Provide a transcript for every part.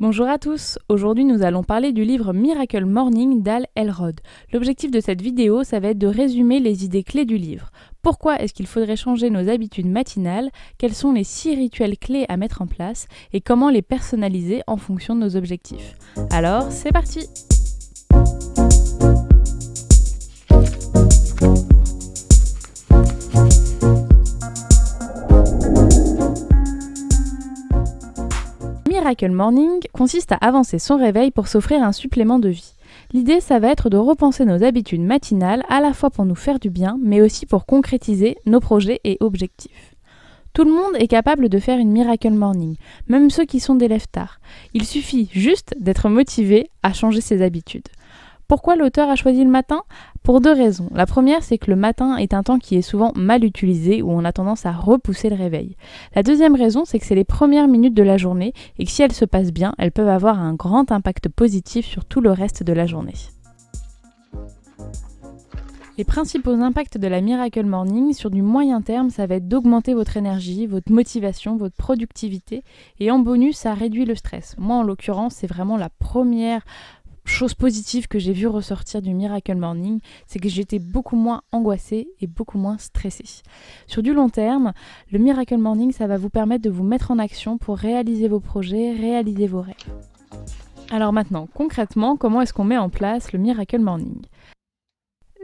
Bonjour à tous, aujourd'hui nous allons parler du livre Miracle Morning d'Al Elrod. L'objectif de cette vidéo, ça va être de résumer les idées clés du livre. Pourquoi est-ce qu'il faudrait changer nos habitudes matinales Quels sont les 6 rituels clés à mettre en place Et comment les personnaliser en fonction de nos objectifs Alors, c'est parti Miracle Morning consiste à avancer son réveil pour s'offrir un supplément de vie. L'idée, ça va être de repenser nos habitudes matinales à la fois pour nous faire du bien, mais aussi pour concrétiser nos projets et objectifs. Tout le monde est capable de faire une Miracle Morning, même ceux qui sont des tard Il suffit juste d'être motivé à changer ses habitudes. Pourquoi l'auteur a choisi le matin Pour deux raisons. La première, c'est que le matin est un temps qui est souvent mal utilisé, où on a tendance à repousser le réveil. La deuxième raison, c'est que c'est les premières minutes de la journée, et que si elles se passent bien, elles peuvent avoir un grand impact positif sur tout le reste de la journée. Les principaux impacts de la Miracle Morning sur du moyen terme, ça va être d'augmenter votre énergie, votre motivation, votre productivité. Et en bonus, ça réduit le stress. Moi, en l'occurrence, c'est vraiment la première chose positive que j'ai vu ressortir du Miracle Morning, c'est que j'étais beaucoup moins angoissée et beaucoup moins stressée. Sur du long terme, le Miracle Morning, ça va vous permettre de vous mettre en action pour réaliser vos projets, réaliser vos rêves. Alors maintenant, concrètement, comment est-ce qu'on met en place le Miracle Morning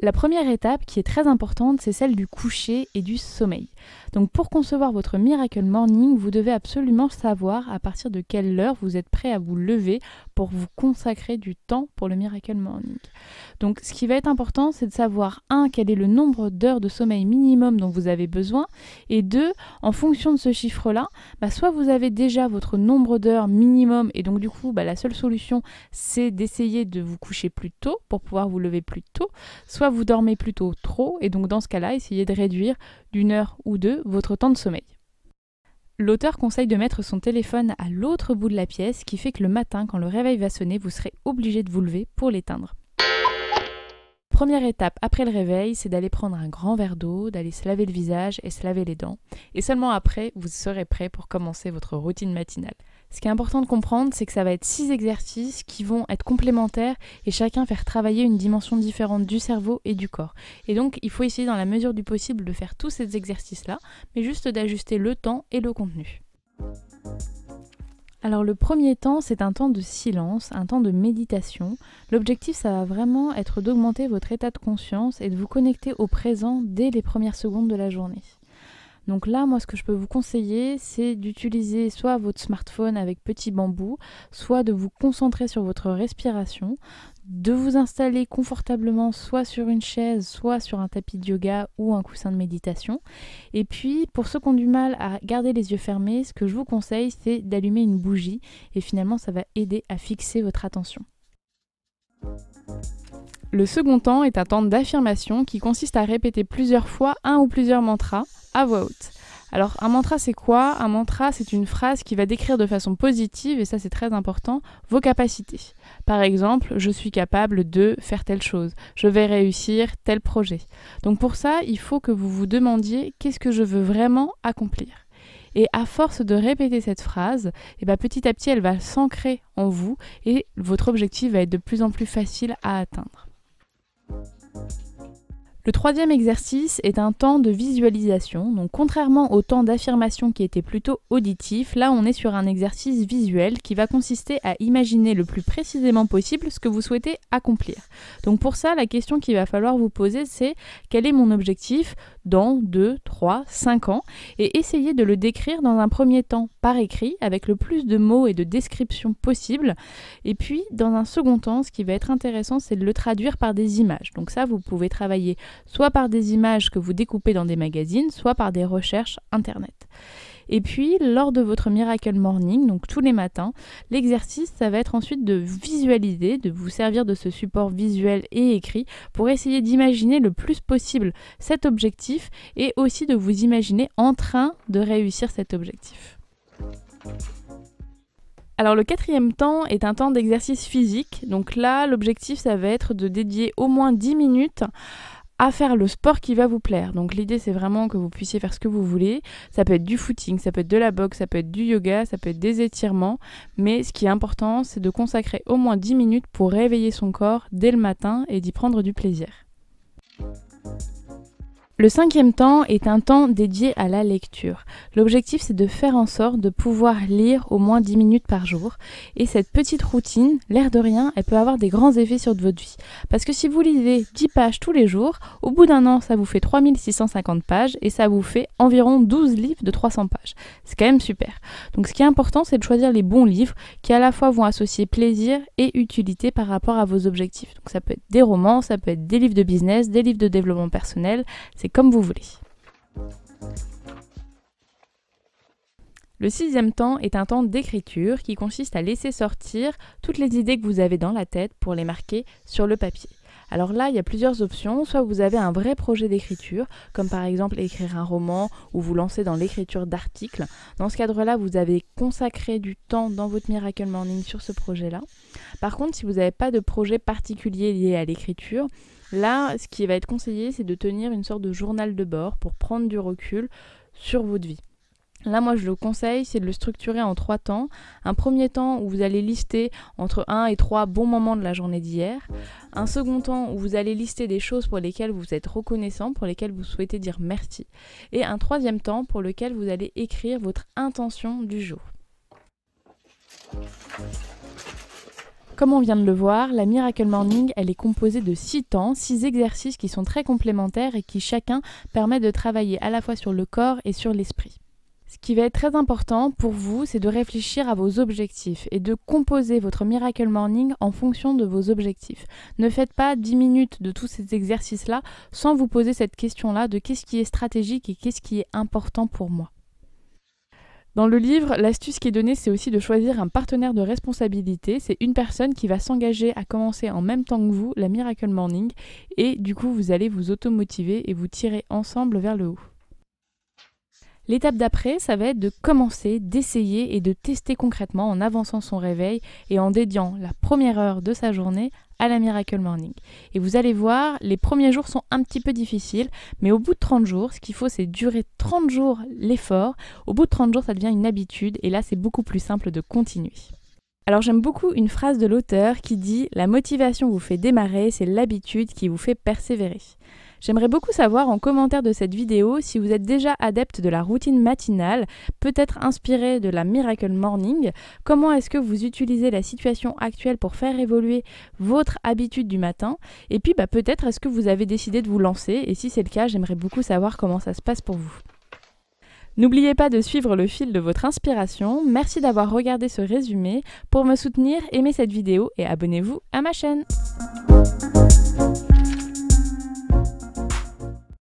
la première étape qui est très importante, c'est celle du coucher et du sommeil. Donc pour concevoir votre miracle morning, vous devez absolument savoir à partir de quelle heure vous êtes prêt à vous lever pour vous consacrer du temps pour le miracle morning. Donc ce qui va être important, c'est de savoir un quel est le nombre d'heures de sommeil minimum dont vous avez besoin et 2 en fonction de ce chiffre-là, bah, soit vous avez déjà votre nombre d'heures minimum et donc du coup bah, la seule solution c'est d'essayer de vous coucher plus tôt pour pouvoir vous lever plus tôt, soit vous dormez plutôt trop et donc dans ce cas-là, essayez de réduire d'une heure ou deux votre temps de sommeil. L'auteur conseille de mettre son téléphone à l'autre bout de la pièce, ce qui fait que le matin, quand le réveil va sonner, vous serez obligé de vous lever pour l'éteindre. Première étape après le réveil, c'est d'aller prendre un grand verre d'eau, d'aller se laver le visage et se laver les dents. Et seulement après, vous serez prêt pour commencer votre routine matinale. Ce qui est important de comprendre, c'est que ça va être six exercices qui vont être complémentaires et chacun faire travailler une dimension différente du cerveau et du corps. Et donc, il faut essayer dans la mesure du possible de faire tous ces exercices-là, mais juste d'ajuster le temps et le contenu. Alors le premier temps, c'est un temps de silence, un temps de méditation. L'objectif, ça va vraiment être d'augmenter votre état de conscience et de vous connecter au présent dès les premières secondes de la journée. Donc là, moi, ce que je peux vous conseiller, c'est d'utiliser soit votre smartphone avec petit bambou, soit de vous concentrer sur votre respiration, de vous installer confortablement soit sur une chaise, soit sur un tapis de yoga ou un coussin de méditation. Et puis, pour ceux qui ont du mal à garder les yeux fermés, ce que je vous conseille, c'est d'allumer une bougie. Et finalement, ça va aider à fixer votre attention. Le second temps est un temps d'affirmation qui consiste à répéter plusieurs fois un ou plusieurs mantras à voix haute. Alors un mantra c'est quoi Un mantra c'est une phrase qui va décrire de façon positive, et ça c'est très important, vos capacités. Par exemple, je suis capable de faire telle chose, je vais réussir tel projet. Donc pour ça, il faut que vous vous demandiez qu'est-ce que je veux vraiment accomplir. Et à force de répéter cette phrase, et eh ben, petit à petit elle va s'ancrer en vous et votre objectif va être de plus en plus facile à atteindre. Le troisième exercice est un temps de visualisation. Donc contrairement au temps d'affirmation qui était plutôt auditif, là on est sur un exercice visuel qui va consister à imaginer le plus précisément possible ce que vous souhaitez accomplir. Donc pour ça, la question qu'il va falloir vous poser c'est quel est mon objectif dans 2, 3, 5 ans et essayez de le décrire dans un premier temps par écrit avec le plus de mots et de descriptions possible. Et puis dans un second temps, ce qui va être intéressant, c'est de le traduire par des images. Donc ça, vous pouvez travailler soit par des images que vous découpez dans des magazines, soit par des recherches Internet. Et puis, lors de votre Miracle Morning, donc tous les matins, l'exercice, ça va être ensuite de visualiser, de vous servir de ce support visuel et écrit pour essayer d'imaginer le plus possible cet objectif et aussi de vous imaginer en train de réussir cet objectif. Alors le quatrième temps est un temps d'exercice physique. Donc là, l'objectif, ça va être de dédier au moins 10 minutes à faire le sport qui va vous plaire. Donc l'idée c'est vraiment que vous puissiez faire ce que vous voulez. Ça peut être du footing, ça peut être de la boxe, ça peut être du yoga, ça peut être des étirements. Mais ce qui est important c'est de consacrer au moins 10 minutes pour réveiller son corps dès le matin et d'y prendre du plaisir. Le cinquième temps est un temps dédié à la lecture. L'objectif c'est de faire en sorte de pouvoir lire au moins 10 minutes par jour. Et cette petite routine, l'air de rien, elle peut avoir des grands effets sur votre vie. Parce que si vous lisez 10 pages tous les jours, au bout d'un an ça vous fait 3650 pages et ça vous fait environ 12 livres de 300 pages. C'est quand même super. Donc ce qui est important c'est de choisir les bons livres qui à la fois vont associer plaisir et utilité par rapport à vos objectifs. Donc ça peut être des romans, ça peut être des livres de business, des livres de développement personnel comme vous voulez. Le sixième temps est un temps d'écriture qui consiste à laisser sortir toutes les idées que vous avez dans la tête pour les marquer sur le papier. Alors là, il y a plusieurs options. Soit vous avez un vrai projet d'écriture, comme par exemple écrire un roman ou vous lancer dans l'écriture d'articles. Dans ce cadre-là, vous avez consacré du temps dans votre Miracle Morning sur ce projet-là. Par contre, si vous n'avez pas de projet particulier lié à l'écriture, Là, ce qui va être conseillé, c'est de tenir une sorte de journal de bord pour prendre du recul sur votre vie. Là, moi, je le conseille, c'est de le structurer en trois temps. Un premier temps où vous allez lister entre 1 et 3 bons moments de la journée d'hier. Un second temps où vous allez lister des choses pour lesquelles vous êtes reconnaissant, pour lesquelles vous souhaitez dire merci. Et un troisième temps pour lequel vous allez écrire votre intention du jour. Comme on vient de le voir, la Miracle Morning, elle est composée de 6 temps, 6 exercices qui sont très complémentaires et qui chacun permet de travailler à la fois sur le corps et sur l'esprit. Ce qui va être très important pour vous, c'est de réfléchir à vos objectifs et de composer votre Miracle Morning en fonction de vos objectifs. Ne faites pas 10 minutes de tous ces exercices-là sans vous poser cette question-là de qu'est-ce qui est stratégique et qu'est-ce qui est important pour moi. Dans le livre, l'astuce qui est donnée, c'est aussi de choisir un partenaire de responsabilité. C'est une personne qui va s'engager à commencer en même temps que vous la Miracle Morning et du coup, vous allez vous automotiver et vous tirer ensemble vers le haut. L'étape d'après, ça va être de commencer, d'essayer et de tester concrètement en avançant son réveil et en dédiant la première heure de sa journée à la Miracle Morning. Et vous allez voir, les premiers jours sont un petit peu difficiles, mais au bout de 30 jours, ce qu'il faut, c'est durer 30 jours l'effort. Au bout de 30 jours, ça devient une habitude, et là, c'est beaucoup plus simple de continuer. Alors j'aime beaucoup une phrase de l'auteur qui dit ⁇ La motivation vous fait démarrer, c'est l'habitude qui vous fait persévérer ⁇ J'aimerais beaucoup savoir en commentaire de cette vidéo si vous êtes déjà adepte de la routine matinale, peut-être inspiré de la Miracle Morning. Comment est-ce que vous utilisez la situation actuelle pour faire évoluer votre habitude du matin Et puis bah, peut-être est-ce que vous avez décidé de vous lancer Et si c'est le cas, j'aimerais beaucoup savoir comment ça se passe pour vous. N'oubliez pas de suivre le fil de votre inspiration. Merci d'avoir regardé ce résumé. Pour me soutenir, aimez cette vidéo et abonnez-vous à ma chaîne.